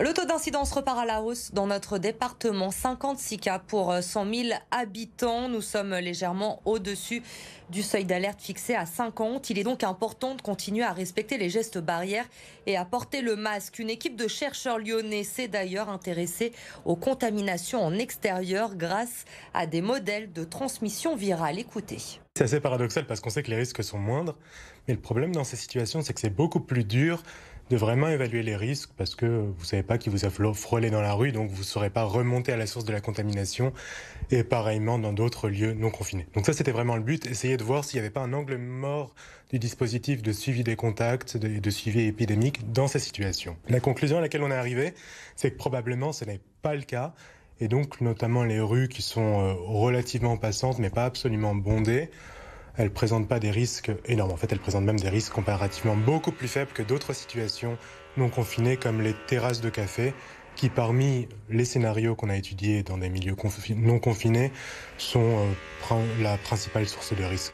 Le taux d'incidence repart à la hausse dans notre département, 56 cas pour 100 euh, 000 habitants. Nous sommes légèrement au-dessus du seuil d'alerte fixé à 50. Il est donc important de continuer à respecter les gestes barrières et à porter le masque. Une équipe de chercheurs lyonnais s'est d'ailleurs intéressée aux contaminations en extérieur grâce à des modèles de transmission virale. Écoutez. C'est assez paradoxal parce qu'on sait que les risques sont moindres, mais le problème dans ces situations, c'est que c'est beaucoup plus dur de vraiment évaluer les risques parce que vous ne savez pas qui vous a frôlé dans la rue, donc vous ne saurez pas remonter à la source de la contamination et pareillement dans d'autres lieux non confinés. Donc ça, c'était vraiment le but, essayer de voir s'il n'y avait pas un angle mort du dispositif de suivi des contacts et de, de suivi épidémique dans ces situations. La conclusion à laquelle on est arrivé, c'est que probablement ce n'est pas le cas. Et donc, notamment les rues qui sont euh, relativement passantes, mais pas absolument bondées, elle présente pas des risques énormes. En fait, elle présente même des risques comparativement beaucoup plus faibles que d'autres situations non confinées comme les terrasses de café qui parmi les scénarios qu'on a étudiés dans des milieux non confinés sont euh, la principale source de risque.